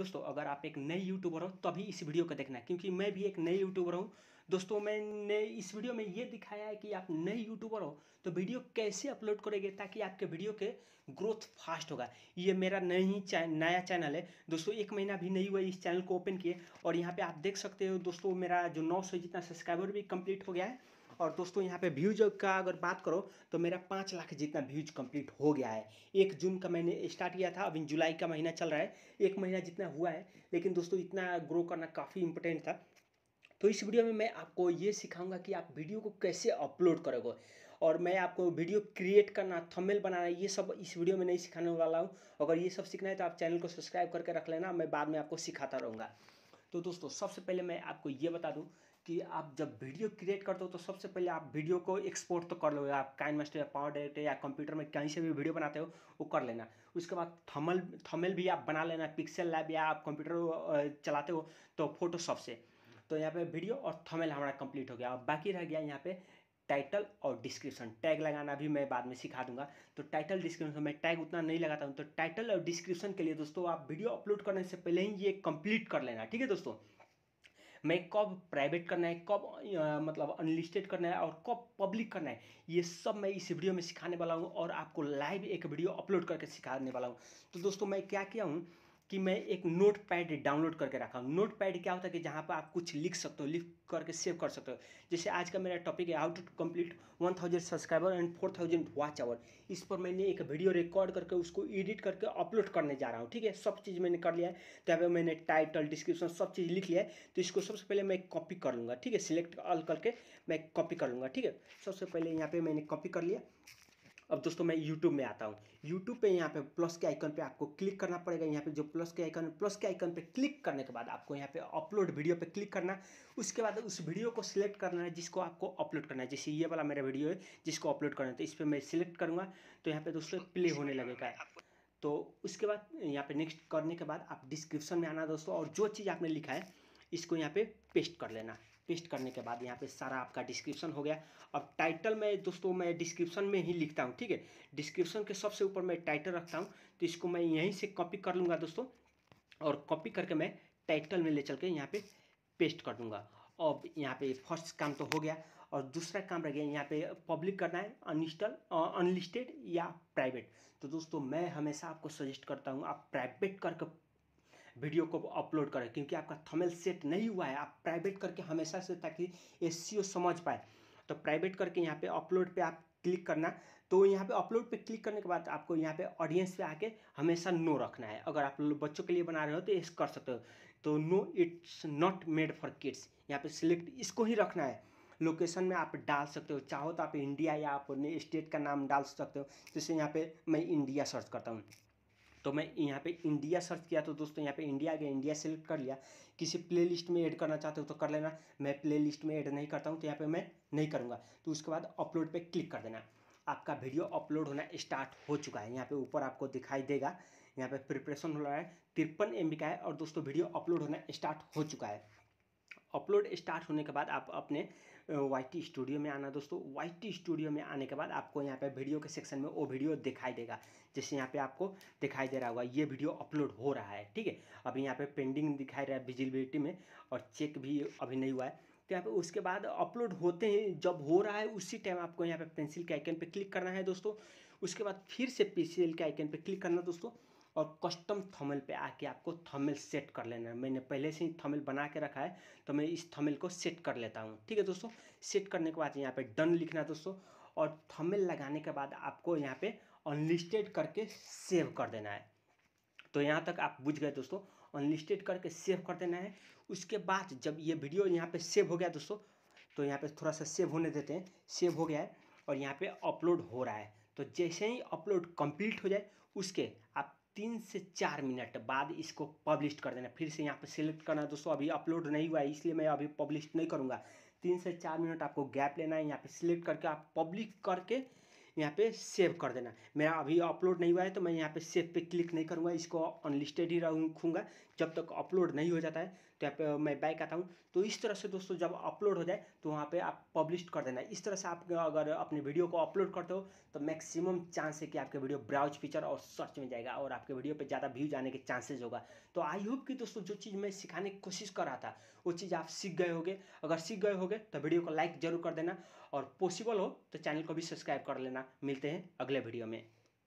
दोस्तों अगर आप एक नए यूट्यूबर हो तभी इस वीडियो को देखना है क्योंकि मैं भी एक नए यूट्यूबर हूँ दोस्तों मैंने इस वीडियो में ये दिखाया है कि आप नए यूट्यूबर हो तो वीडियो कैसे अपलोड करेंगे ताकि आपके वीडियो के ग्रोथ फास्ट होगा ये मेरा नई चै, नया चैनल है दोस्तों एक महीना भी नहीं हुआ इस चैनल को ओपन किए और यहाँ पर आप देख सकते हो दोस्तों मेरा जो नौ जितना सब्सक्राइबर भी कम्प्लीट हो गया है और दोस्तों यहाँ पे व्यूज का अगर बात करो तो मेरा पाँच लाख जितना व्यूज कंप्लीट हो गया है एक जून का मैंने स्टार्ट किया था अभी जुलाई का महीना चल रहा है एक महीना जितना हुआ है लेकिन दोस्तों इतना ग्रो करना काफ़ी इंपॉर्टेंट था तो इस वीडियो में मैं आपको ये सिखाऊंगा कि आप वीडियो को कैसे अपलोड करोगे और मैं आपको वीडियो क्रिएट करना थंबनेल बनाना ये सब इस वीडियो में नहीं सिखाने वाला हूँ अगर ये सब सीखना है तो आप चैनल को सब्सक्राइब करके रख लेना मैं बाद में आपको सिखाता रहूँगा तो दोस्तों सबसे पहले मैं आपको ये बता दूँ कि आप जब वीडियो क्रिएट करते हो तो सबसे पहले आप वीडियो को एक्सपोर्ट तो कर लो आप काइन मास्टर या पावर डायरेक्टर या कंप्यूटर में कहीं से भी वीडियो बनाते हो वो कर लेना उसके बाद थमल थमल भी आप बना लेना पिक्सल लैब या आप कंप्यूटर चलाते हो तो फोटोशॉप से तो यहाँ पे वीडियो और थमेल हमारा कंप्लीट हो गया और बाकी रह गया यहाँ पे टाइटल और डिस्क्रिप्शन टैग लगाना भी मैं बाद में सिखा दूंगा तो टाइटल डिस्क्रिप्शन मैं टैग उतना नहीं लगाता हूँ तो टाइटल और डिस्क्रिप्शन के लिए दोस्तों आप वीडियो अपलोड करने से पहले ही ये कंप्लीट कर लेना ठीक है दोस्तों मैं कब प्राइवेट करना है कब मतलब अनलिस्टेड करना है और कब पब्लिक करना है ये सब मैं इस वीडियो में सिखाने वाला हूँ और आपको लाइव एक वीडियो अपलोड करके सिखाने वाला हूँ तो दोस्तों मैं क्या किया हूँ कि मैं एक नोट पैड डाउनलोड करके रखा हूँ नोट पैड क्या होता है कि जहाँ पर आप कुछ लिख सकते हो लिख करके सेव कर सकते हो जैसे आज का मेरा टॉपिक है how to complete one thousand subscriber and four thousand watch hour इस पर मैंने एक वीडियो रिकॉर्ड करके उसको एडिट करके अपलोड करने जा रहा हूँ ठीक है सब चीज़ मैंने कर लिया है तब तो मैंने टाइटल डिस्क्रिप्शन सब चीज़ लिख लिया है तो इसको सबसे पहले मैं कॉपी कर लूँगा ठीक है सिलेक्ट ऑल करके मैं कॉपी कर लूँगा ठीक है सबसे पहले यहाँ पर मैंने कॉपी कर लिया अब दोस्तों मैं यूट्यूब में आता हूँ यूट्यूब पे यहाँ पे प्लस के आइकन पे आपको क्लिक करना पड़ेगा यहाँ पे जो प्लस के आइकन प्लस के आइकन पे क्लिक करने के बाद आपको यहाँ पे अपलोड वीडियो पे क्लिक करना उसके बाद उस वीडियो को सिलेक्ट करना है जिसको आपको अपलोड करना है जैसे ये वाला मेरा वीडियो है जिसको अपलोड करना है तो इस पर मैं सिलेक्ट करूँगा तो यहाँ पर दोस्तों प्ले होने लगेगा तो उसके बाद यहाँ पे नेक्स्ट करने के बाद आप डिस्क्रिप्शन में आना दोस्तों और जो चीज़ आपने लिखा है इसको यहाँ पे पेस्ट कर लेना पेस्ट करने के बाद यहाँ पे सारा आपका डिस्क्रिप्शन हो गया अब टाइटल में दोस्तों मैं डिस्क्रिप्शन में ही लिखता हूँ ठीक है डिस्क्रिप्शन के सबसे ऊपर मैं टाइटल रखता हूँ तो इसको मैं यहीं से कॉपी कर लूँगा दोस्तों और कॉपी करके मैं टाइटल में ले चल के यहाँ पे पेस्ट कर दूँगा अब यहाँ पे फर्स्ट काम तो हो गया और दूसरा काम रह गया यहाँ पे पब्लिक करना है अनलिस्टल अनलिस्टेड या प्राइवेट तो दोस्तों मैं हमेशा आपको सजेस्ट करता हूँ आप प्राइवेट करके वीडियो को अपलोड करें क्योंकि आपका थमेल सेट नहीं हुआ है आप प्राइवेट करके हमेशा से ताकि एस समझ पाए तो प्राइवेट करके यहाँ पे अपलोड पे आप क्लिक करना तो यहाँ पे अपलोड पे क्लिक करने के बाद आपको यहाँ पे ऑडियंस पे आके हमेशा नो रखना है अगर आप बच्चों के लिए बना रहे हो तो इस कर सकते हो तो no it's not made for kids यहाँ पे सिलेक्ट इसको ही रखना है लोकेशन में आप डाल सकते हो चाहो तो आप इंडिया या आप अपने स्टेट का नाम डाल सकते हो जैसे यहाँ पे मैं इंडिया सर्च करता हूँ तो मैं यहाँ पे इंडिया सर्च किया तो दोस्तों यहाँ पे इंडिया आ गया इंडिया सेलेक्ट कर लिया किसी प्लेलिस्ट में ऐड करना चाहते हो तो कर लेना मैं प्लेलिस्ट में ऐड नहीं करता हूँ तो यहाँ पे मैं नहीं करूँगा तो उसके बाद अपलोड पे क्लिक कर देना आपका वीडियो अपलोड होना स्टार्ट हो चुका है यहाँ पे ऊपर आपको दिखाई देगा यहाँ पे प्रिपरेशन हो रहा है तिरपन एम का है और दोस्तों वीडियो अपलोड होना स्टार्ट हो चुका है अपलोड स्टार्ट होने के बाद आप अपने वाई स्टूडियो में आना दोस्तों वाई स्टूडियो में आने के बाद आपको यहाँ पे वीडियो के सेक्शन में वो वीडियो दिखाई देगा जैसे यहाँ पे आपको दिखाई दे रहा होगा ये वीडियो अपलोड हो रहा है ठीक है अभी यहाँ पे पेंडिंग दिखाई रहा है विजिबिलिटी में और चेक भी अभी नहीं हुआ है तो यहाँ पे उसके बाद अपलोड होते हैं जब हो रहा है उसी टाइम आपको यहाँ पे पेंसिल के आइकन पर क्लिक करना है दोस्तों उसके बाद फिर से पेंसिल के आइकन पर क्लिक करना दोस्तों और कस्टम थमल पे आके आपको थमल सेट कर लेना है मैंने पहले से ही थमल बना के रखा है तो मैं इस थमल को सेट कर लेता हूँ ठीक है दोस्तों सेट करने के बाद यहाँ पे डन लिखना दोस्तों और थमल लगाने के बाद आपको यहाँ पे अनलिस्टेड करके सेव कर देना है तो यहाँ तक आप बुझ गए दोस्तों अनलिस्टेड करके सेव कर देना है उसके बाद जब ये वीडियो यहाँ पे सेव हो गया दोस्तों तो यहाँ पे थोड़ा सा सेव होने देते हैं सेव हो गया है और यहाँ पे अपलोड हो रहा है तो जैसे ही अपलोड कंप्लीट हो जाए उसके आप तीन से चार मिनट बाद इसको पब्लिश कर देना फिर से यहाँ पर सिलेक्ट करना दोस्तों अभी अपलोड नहीं हुआ है इसलिए मैं अभी पब्लिश नहीं करूँगा तीन से चार मिनट आपको गैप लेना है यहाँ पे सिलेक्ट करके आप पब्लिक करके यहाँ पे सेव कर देना मेरा अभी अपलोड नहीं हुआ है तो मैं यहाँ पे सेव पे क्लिक नहीं करूँगा इसको अनलिस्टेड ही रखूँगा जब तक अपलोड नहीं हो जाता है तो यहाँ पे मैं बैक आता हूँ तो इस तरह से दोस्तों जब अपलोड हो जाए तो वहाँ पे आप पब्लिश कर देना इस तरह से आप अगर अपने वीडियो को अपलोड करते हो तो मैक्सिमम चांस है कि आपके वीडियो ब्राउज फीचर और सर्च में जाएगा और आपके वीडियो पर ज़्यादा व्यूज आने के चांसेज होगा तो आई होप कि दोस्तों जो चीज़ मैं सिखाने की कोशिश कर रहा था वो चीज़ आप सीख गए होगे अगर सीख गए होगे तो वीडियो को लाइक जरूर कर देना और पॉसिबल हो तो चैनल को भी सब्सक्राइब कर लेना मिलते हैं अगले वीडियो में